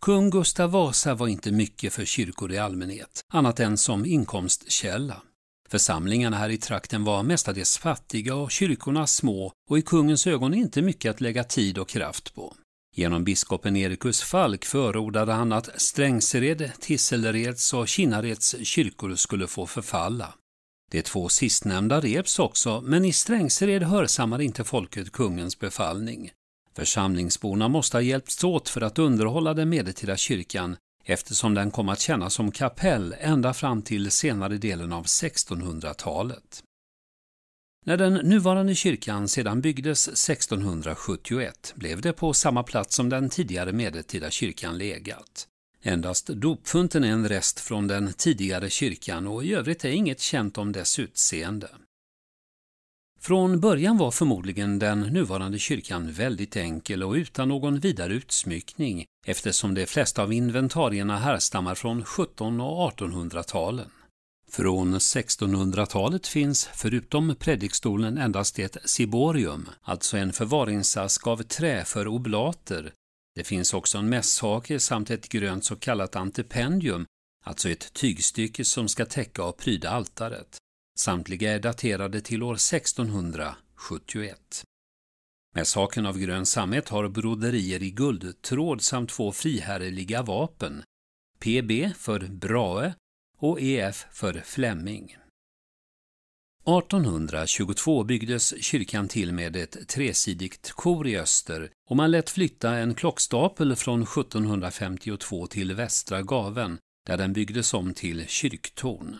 Kung Gustav Vasa var inte mycket för kyrkor i allmänhet, annat än som inkomstkälla. Församlingarna här i trakten var mestadels fattiga och kyrkorna små och i kungens ögon inte mycket att lägga tid och kraft på. Genom biskopen Erikus Falk förordade han att Strängsered, Tisselreds och Kinnareds kyrkor skulle få förfalla. De två sistnämnda revs också, men i Strängsered hörsammade inte folket kungens befallning. Församlingsborna måste ha hjälpts åt för att underhålla den medeltida kyrkan eftersom den kom att tjäna som kapell ända fram till senare delen av 1600-talet. När den nuvarande kyrkan sedan byggdes 1671 blev det på samma plats som den tidigare medeltida kyrkan legat. Endast dopfunten är en rest från den tidigare kyrkan och i övrigt är inget känt om dess utseende. Från början var förmodligen den nuvarande kyrkan väldigt enkel och utan någon vidare utsmyckning eftersom de flesta av inventarierna härstammar från 1700 och 1800-talen. Från 1600-talet finns förutom predikstolen endast ett ciborium, alltså en förvaringsask av trä för oblater. Det finns också en mässhake samt ett grönt så kallat antipendium, alltså ett tygstycke som ska täcka och pryda altaret. Samtliga är daterade till år 1671. Med saken av grön sammet har broderier i guldtråd samt två friherreliga vapen, PB för Brahe och EF för Flemming. 1822 byggdes kyrkan till med ett tresidigt kor i öster och man lät flytta en klockstapel från 1752 till Västra Gaven där den byggdes om till kyrktorn.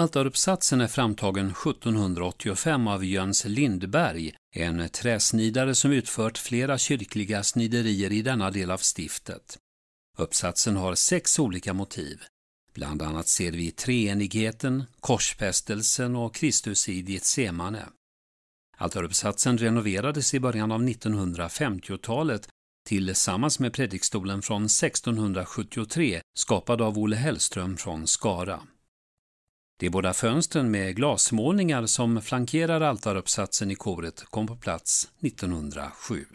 Altaruppsatsen är framtagen 1785 av Jöns Lindberg, en träsnidare som utfört flera kyrkliga sniderier i denna del av stiftet. Uppsatsen har sex olika motiv. Bland annat ser vi treenigheten, korsfästelsen och Kristus i Getsemane. Altaruppsatsen renoverades i början av 1950-talet tillsammans med predikstolen från 1673 skapad av Olle Hellström från Skara. De båda fönstren med glasmålningar som flankerar altaruppsatsen i koret kom på plats 1907.